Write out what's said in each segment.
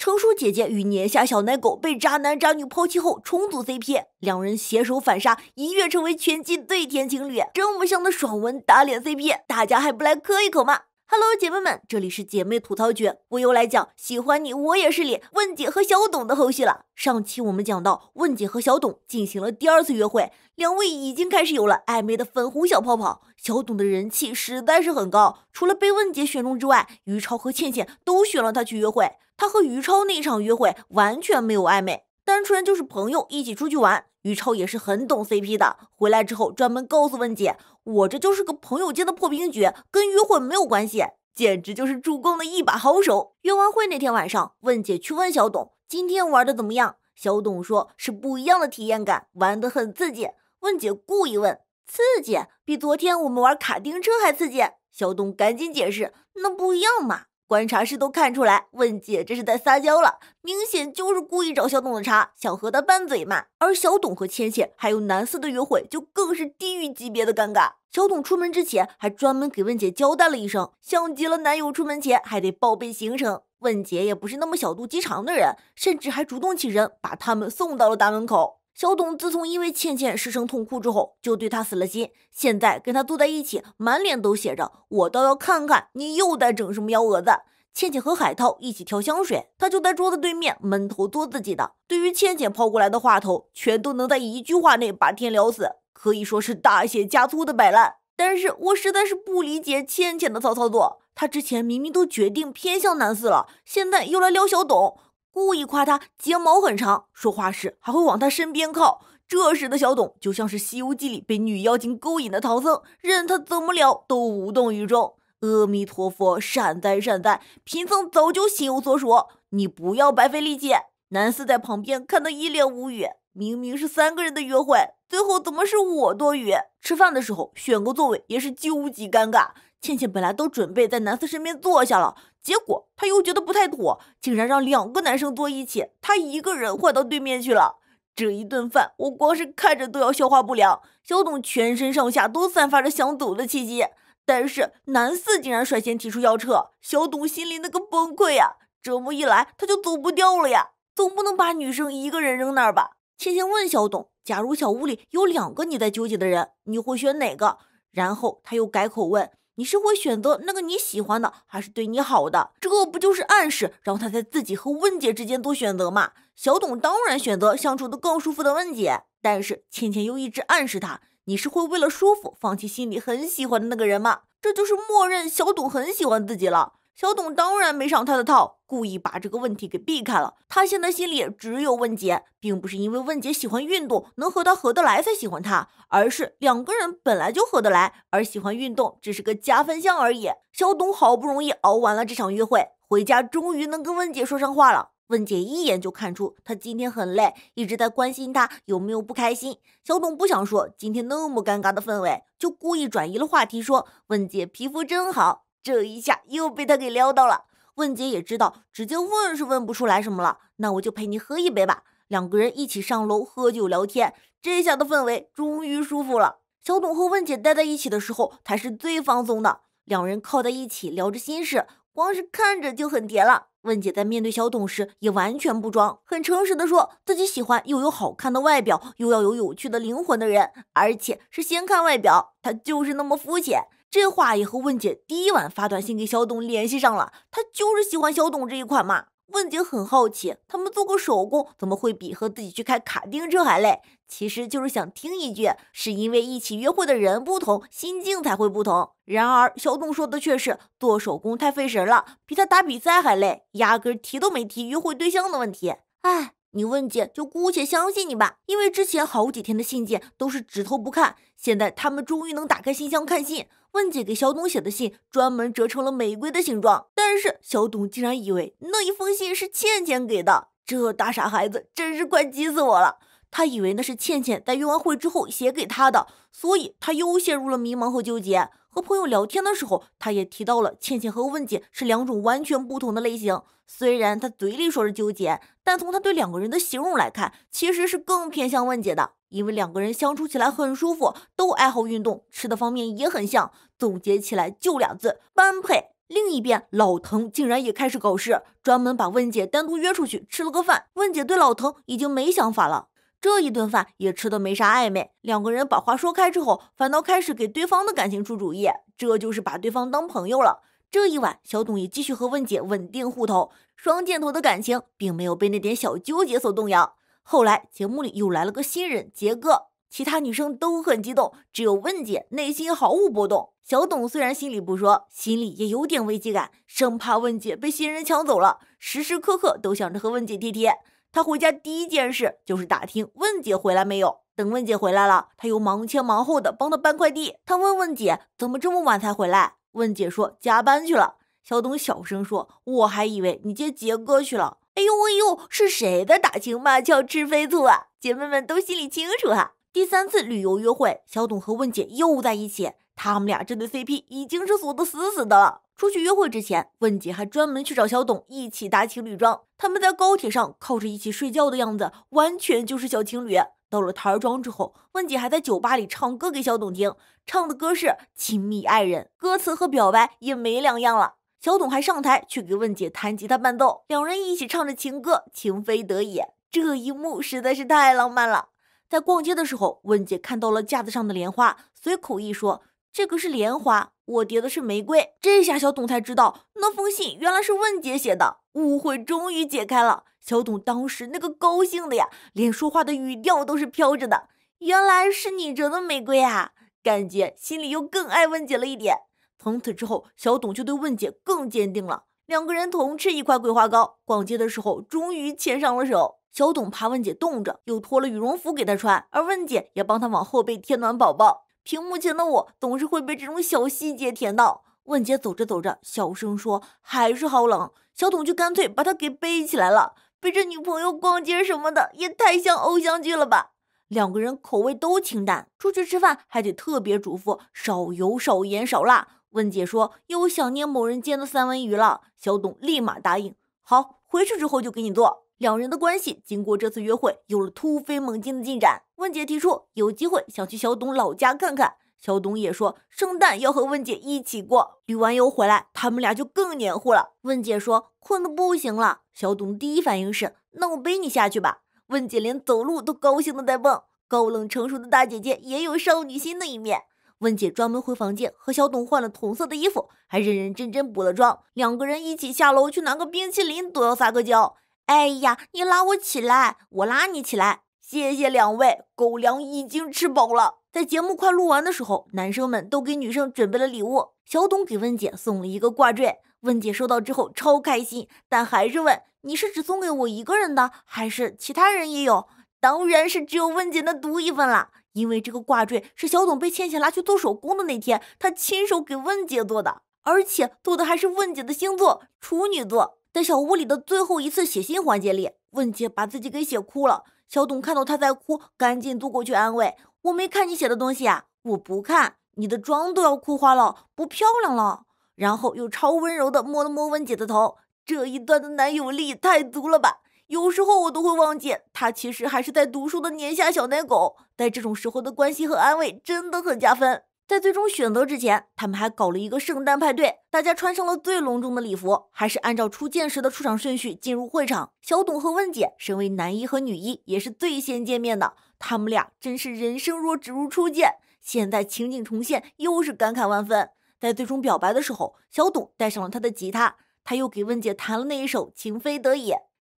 成熟姐姐与年下小奶狗被渣男渣女抛弃后重组 CP，两人携手反杀，一跃成为全季最甜情侣。这么香的爽文打脸 CP，大家还不来磕一口吗？Hello，姐妹们，这里是姐妹吐槽局，我又来讲喜欢你我也是你问姐和小董的后续了。上期我们讲到，问姐和小董进行了第二次约会，两位已经开始有了暧昧的粉红小泡泡。小董的人气实在是很高，除了被问姐选中之外，于超和倩倩都选了他去约会。他和于超那场约会完全没有暧昧，单纯就是朋友一起出去玩。于超也是很懂 CP 的，回来之后专门告诉问姐：“我这就是个朋友间的破冰局，跟约会没有关系，简直就是助攻的一把好手。”约完会那天晚上，问姐去问小董：“今天玩的怎么样？”小董说：“是不一样的体验感，玩的很刺激。”问姐故意问：“刺激？比昨天我们玩卡丁车还刺激？”小董赶紧解释：“那不一样嘛。”观察室都看出来，问姐这是在撒娇了，明显就是故意找小董的茬，想和他拌嘴嘛。而小董和千倩还有男四的约会，就更是地狱级别的尴尬。小董出门之前还专门给问姐交代了一声，像极了男友出门前还得报备行程。问姐也不是那么小肚鸡肠的人，甚至还主动请人把他们送到了大门口。小董自从因为倩倩失声痛哭之后，就对她死了心。现在跟她坐在一起，满脸都写着“我倒要看看你又在整什么幺蛾子”。倩倩和海涛一起调香水，他就在桌子对面闷头做自己的。对于倩倩抛过来的话头，全都能在一句话内把天聊死，可以说是大写加粗的摆烂。但是我实在是不理解倩倩的骚操作。她之前明明都决定偏向男四了，现在又来撩小董。故意夸他睫毛很长，说话时还会往他身边靠。这时的小董就像是《西游记》里被女妖精勾引的唐僧，任他怎么撩都无动于衷。阿弥陀佛，善哉善哉，贫僧早就心有所属，你不要白费力气。南四在旁边看得一脸无语，明明是三个人的约会，最后怎么是我多余？吃饭的时候选个座位也是究极尴尬。倩倩本来都准备在男四身边坐下了，结果她又觉得不太妥，竟然让两个男生坐一起，他一个人换到对面去了。这一顿饭我光是看着都要消化不良。小董全身上下都散发着想走的气息，但是男四竟然率先提出要撤，小董心里那个崩溃呀！这么一来他就走不掉了呀，总不能把女生一个人扔那儿吧？倩倩问小董：“假如小屋里有两个你在纠结的人，你会选哪个？”然后他又改口问。你是会选择那个你喜欢的，还是对你好的？这个不就是暗示让他在自己和温姐之间做选择吗？小董当然选择相处的更舒服的温姐，但是倩倩又一直暗示他，你是会为了舒服放弃心里很喜欢的那个人吗？这就是默认小董很喜欢自己了。小董当然没上他的套，故意把这个问题给避开了。他现在心里只有问姐，并不是因为问姐喜欢运动，能和他合得来才喜欢他，而是两个人本来就合得来，而喜欢运动只是个加分项而已。小董好不容易熬完了这场约会，回家终于能跟问姐说上话了。问姐一眼就看出他今天很累，一直在关心他有没有不开心。小董不想说今天那么尴尬的氛围，就故意转移了话题，说问姐皮肤真好。这一下又被他给撩到了。问姐也知道，直接问是问不出来什么了。那我就陪你喝一杯吧。两个人一起上楼喝酒聊天，这下的氛围终于舒服了。小董和问姐待在一起的时候，他是最放松的。两人靠在一起聊着心事，光是看着就很甜了。问姐在面对小董时也完全不装，很诚实的说自己喜欢又有好看的外表又要有有趣的灵魂的人，而且是先看外表，他就是那么肤浅。这话也和问姐第一晚发短信给小董联系上了，她就是喜欢小董这一款嘛。问姐很好奇，他们做个手工怎么会比和自己去开卡丁车还累？其实就是想听一句，是因为一起约会的人不同，心境才会不同。然而小董说的却是做手工太费神了，比他打比赛还累，压根提都没提约会对象的问题。哎，你问姐就姑且相信你吧，因为之前好几天的信件都是只投不看，现在他们终于能打开信箱看信。问姐给小董写的信，专门折成了玫瑰的形状，但是小董竟然以为那一封信是倩倩给的，这大傻孩子真是快急死我了。他以为那是倩倩在约完会之后写给他的，所以他又陷入了迷茫和纠结。和朋友聊天的时候，他也提到了倩倩和问姐是两种完全不同的类型。虽然他嘴里说是纠结，但从他对两个人的形容来看，其实是更偏向问姐的，因为两个人相处起来很舒服，都爱好运动，吃的方面也很像，总结起来就俩字：般配。另一边，老藤竟然也开始搞事，专门把问姐单独约出去吃了个饭。问姐对老藤已经没想法了。这一顿饭也吃的没啥暧昧，两个人把话说开之后，反倒开始给对方的感情出主意，这就是把对方当朋友了。这一晚，小董也继续和问姐稳定互投，双箭头的感情并没有被那点小纠结所动摇。后来节目里又来了个新人杰哥，其他女生都很激动，只有问姐内心毫无波动。小董虽然心里不说，心里也有点危机感，生怕问姐被新人抢走了，时时刻刻都想着和问姐贴贴。他回家第一件事就是打听问姐回来没有。等问姐回来了，他又忙前忙后的帮她搬快递。他问问姐怎么这么晚才回来，问姐说加班去了。小董小声说：“我还以为你接杰哥去了。”哎呦哎呦，是谁在打情骂俏、吃飞醋啊？姐妹们都心里清楚哈。第三次旅游约会，小董和问姐又在一起，他们俩这对 CP 已经是锁得死死的了。出去约会之前，问姐还专门去找小董一起搭情侣装。他们在高铁上靠着一起睡觉的样子，完全就是小情侣。到了台儿庄之后，问姐还在酒吧里唱歌给小董听，唱的歌是《亲密爱人》，歌词和表白也没两样了。小董还上台去给问姐弹吉他伴奏，两人一起唱着情歌，情非得已。这一幕实在是太浪漫了。在逛街的时候，问姐看到了架子上的莲花，随口一说。这个是莲花，我叠的是玫瑰。这下小董才知道，那封信原来是问姐写的，误会终于解开了。小董当时那个高兴的呀，连说话的语调都是飘着的。原来是你折的玫瑰啊，感觉心里又更爱问姐了一点。从此之后，小董就对问姐更坚定了。两个人同吃一块桂花糕，逛街的时候终于牵上了手。小董怕问姐冻着，又脱了羽绒服给她穿，而问姐也帮她往后背贴暖宝宝。屏幕前的我总是会被这种小细节甜到。问姐走着走着，小声说：“还是好冷。”小董就干脆把她给背起来了。背着女朋友逛街什么的，也太像偶像剧了吧？两个人口味都清淡，出去吃饭还得特别嘱咐少油、少盐、少辣。问姐说：“又想念某人煎的三文鱼了。”小董立马答应：“好，回去之后就给你做。”两人的关系经过这次约会有了突飞猛进的进展。温姐提出有机会想去小董老家看看，小董也说圣诞要和温姐一起过。旅完游回来，他们俩就更黏糊了。温姐说困得不行了，小董第一反应是那我背你下去吧。温姐连走路都高兴的在蹦，高冷成熟的大姐姐也有少女心的一面。温姐专门回房间和小董换了同色的衣服，还认认真真补了妆。两个人一起下楼去拿个冰淇淋都要撒个娇。哎呀，你拉我起来，我拉你起来。谢谢两位，狗粮已经吃饱了。在节目快录完的时候，男生们都给女生准备了礼物。小董给温姐送了一个挂坠，温姐收到之后超开心，但还是问你是只送给我一个人的，还是其他人也有？当然是只有温姐的独一份啦！因为这个挂坠是小董被倩倩拉去做手工的那天，他亲手给温姐做的，而且做的还是温姐的星座处女座。在小屋里的最后一次写信环节里，问姐把自己给写哭了。小董看到她在哭，赶紧走过去安慰：“我没看你写的东西啊，我不看你的妆都要哭花了，不漂亮了。”然后又超温柔的摸了摸温姐的头。这一段的男友力太足了吧！有时候我都会忘记，他其实还是在读书的年下小奶狗。在这种时候的关心和安慰，真的很加分。在最终选择之前，他们还搞了一个圣诞派对，大家穿上了最隆重的礼服，还是按照初见时的出场顺序进入会场。小董和温姐身为男一和女一，也是最先见面的。他们俩真是人生若只如初见，现在情景重现，又是感慨万分。在最终表白的时候，小董带上了他的吉他，他又给温姐弹了那一首《情非得已》，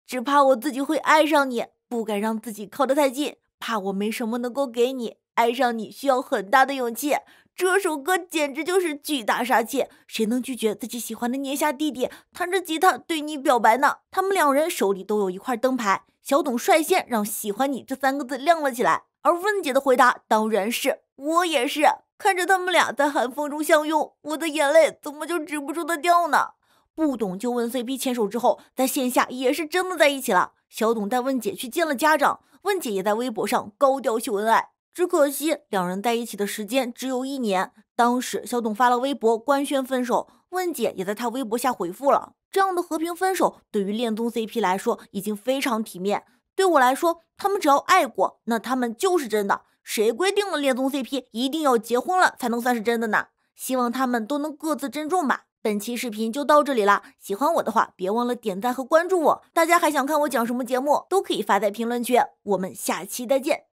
只怕我自己会爱上你，不敢让自己靠得太近，怕我没什么能够给你。爱上你需要很大的勇气，这首歌简直就是巨大杀器。谁能拒绝自己喜欢的年下弟弟弹着吉他对你表白呢？他们两人手里都有一块灯牌，小董率先让“喜欢你”这三个字亮了起来。而问姐的回答当然是“我也是”。看着他们俩在寒风中相拥，我的眼泪怎么就止不住的掉呢？不懂就问 CP 牵手之后，在线下也是真的在一起了。小董带问姐去见了家长，问姐也在微博上高调秀恩爱。只可惜两人在一起的时间只有一年。当时小董发了微博官宣分手，问姐也在他微博下回复了。这样的和平分手对于恋综 CP 来说已经非常体面。对我来说，他们只要爱过，那他们就是真的。谁规定了恋综 CP 一定要结婚了才能算是真的呢？希望他们都能各自珍重吧。本期视频就到这里啦，喜欢我的话别忘了点赞和关注我。大家还想看我讲什么节目都可以发在评论区，我们下期再见。